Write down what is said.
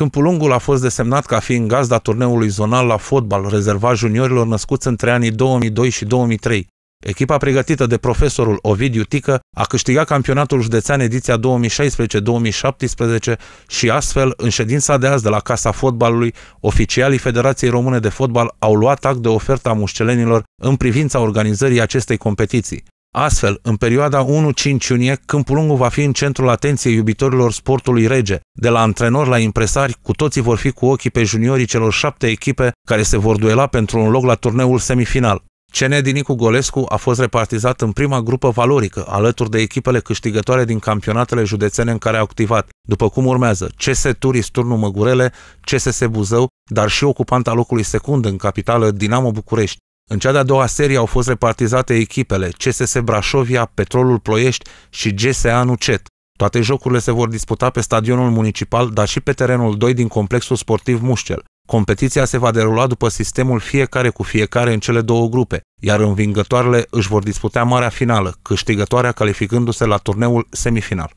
Câmpul Lungul a fost desemnat ca fiind gazda turneului zonal la fotbal rezervat juniorilor născuți între anii 2002 și 2003. Echipa pregătită de profesorul Ovidiu Tică a câștigat campionatul județean ediția 2016-2017 și astfel, în ședința de azi de la Casa Fotbalului, oficialii Federației Române de Fotbal au luat act de oferta mușcelenilor în privința organizării acestei competiții. Astfel, în perioada 1-5 iunie, Câmpul Lungu va fi în centrul atenției iubitorilor sportului rege. De la antrenori la impresari, cu toții vor fi cu ochii pe juniorii celor șapte echipe care se vor duela pentru un loc la turneul semifinal. CN Dinicu Golescu a fost repartizat în prima grupă valorică, alături de echipele câștigătoare din campionatele județene în care a activat, după cum urmează CS Turist Turnul Măgurele, CSS Buzău, dar și ocupanta locului secund în capitală Dinamo București. În cea de-a doua serie au fost repartizate echipele CSS Brașovia, Petrolul Ploiești și GSA Nucet. Toate jocurile se vor disputa pe stadionul municipal, dar și pe terenul 2 din complexul sportiv Mușcel. Competiția se va derula după sistemul fiecare cu fiecare în cele două grupe, iar învingătoarele își vor disputa marea finală, câștigătoarea calificându-se la turneul semifinal.